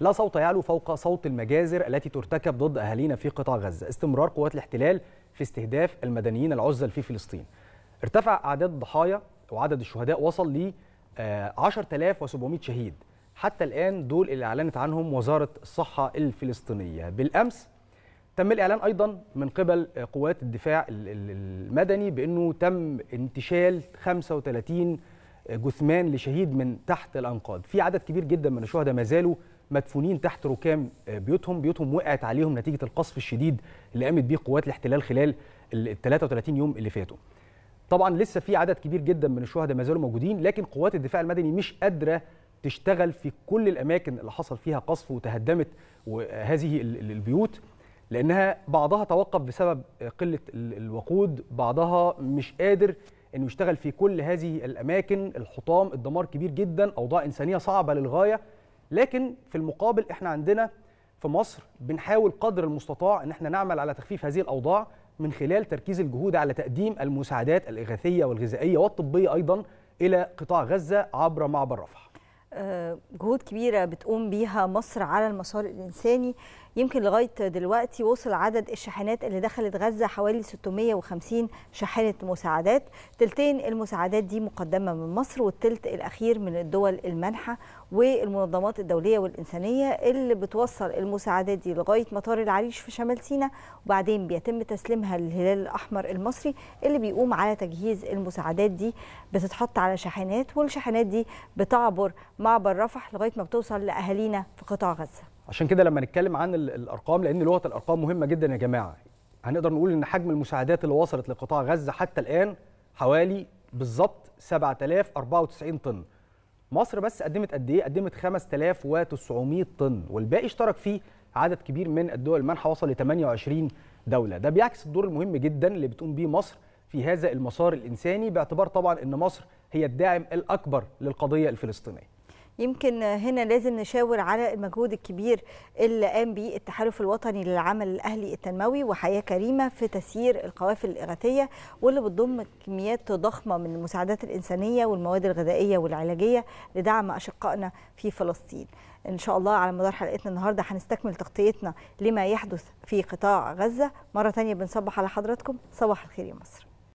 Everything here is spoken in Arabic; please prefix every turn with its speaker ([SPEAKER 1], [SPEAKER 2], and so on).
[SPEAKER 1] لا صوت يعلو فوق صوت المجازر التي ترتكب ضد أهالينا في قطاع غزة استمرار قوات الاحتلال في استهداف المدنيين العزل في فلسطين ارتفع أعداد الضحايا وعدد الشهداء وصل ل 10700 آه، شهيد حتى الآن دول اللي أعلنت عنهم وزارة الصحة الفلسطينية بالأمس تم الإعلان أيضا من قبل آه، قوات الدفاع المدني بأنه تم انتشال 35 جثمان لشهيد من تحت الأنقاض في عدد كبير جدا من الشهداء ما زالوا مدفونين تحت ركام آه، بيوتهم بيوتهم وقعت عليهم نتيجه القصف الشديد اللي قامت بيه قوات الاحتلال خلال ال 33 يوم اللي فاتوا طبعا لسه في عدد كبير جدا من الشهداء ما زالوا موجودين لكن قوات الدفاع المدني مش قادره تشتغل في كل الاماكن اللي حصل فيها قصف وتهدمت هذه البيوت لانها بعضها توقف بسبب آه، قله الوقود بعضها مش قادر انه يشتغل في كل هذه الاماكن الحطام الدمار كبير جدا اوضاع انسانيه صعبه للغايه لكن في المقابل احنا عندنا في مصر بنحاول قدر المستطاع ان احنا نعمل على تخفيف هذه الاوضاع من خلال تركيز الجهود على تقديم المساعدات الاغاثيه والغذائيه والطبيه ايضا الى قطاع غزه عبر معبر رفح.
[SPEAKER 2] آه، جهود كبيره بتقوم بيها مصر على المسار الانساني يمكن لغايه دلوقتي وصل عدد الشاحنات اللي دخلت غزه حوالي 650 شاحنه مساعدات تلتين المساعدات دي مقدمه من مصر والتلت الاخير من الدول المانحه والمنظمات الدوليه والانسانيه اللي بتوصل المساعدات دي لغايه مطار العريش في شمال سيناء وبعدين بيتم تسليمها للهلال الاحمر المصري اللي بيقوم على تجهيز المساعدات دي بتتحط على شاحنات والشاحنات دي بتعبر معبر رفح لغايه ما بتوصل لاهالينا في قطاع غزه
[SPEAKER 1] عشان كده لما نتكلم عن الارقام لان لغه الارقام مهمه جدا يا جماعه هنقدر نقول ان حجم المساعدات اللي وصلت لقطاع غزه حتى الان حوالي بالظبط 7094 طن مصر بس قدمت قد ايه قدمت 5900 طن والباقي اشترك فيه عدد كبير من الدول المانحه وصل ل 28 دوله ده بيعكس الدور المهم جدا اللي بتقوم بيه مصر في هذا المسار الانساني باعتبار طبعا ان مصر هي الداعم الاكبر للقضيه الفلسطينيه
[SPEAKER 2] يمكن هنا لازم نشاور على المجهود الكبير اللي قام به التحالف الوطني للعمل الاهلي التنموي وحياه كريمه في تسيير القوافل الاغاثيه واللي بتضم كميات ضخمه من المساعدات الانسانيه والمواد الغذائيه والعلاجيه لدعم اشقائنا في فلسطين. ان شاء الله على مدار حلقتنا النهارده هنستكمل تغطيتنا لما يحدث في قطاع غزه، مره ثانيه بنصبح على حضراتكم صباح الخير يا مصر.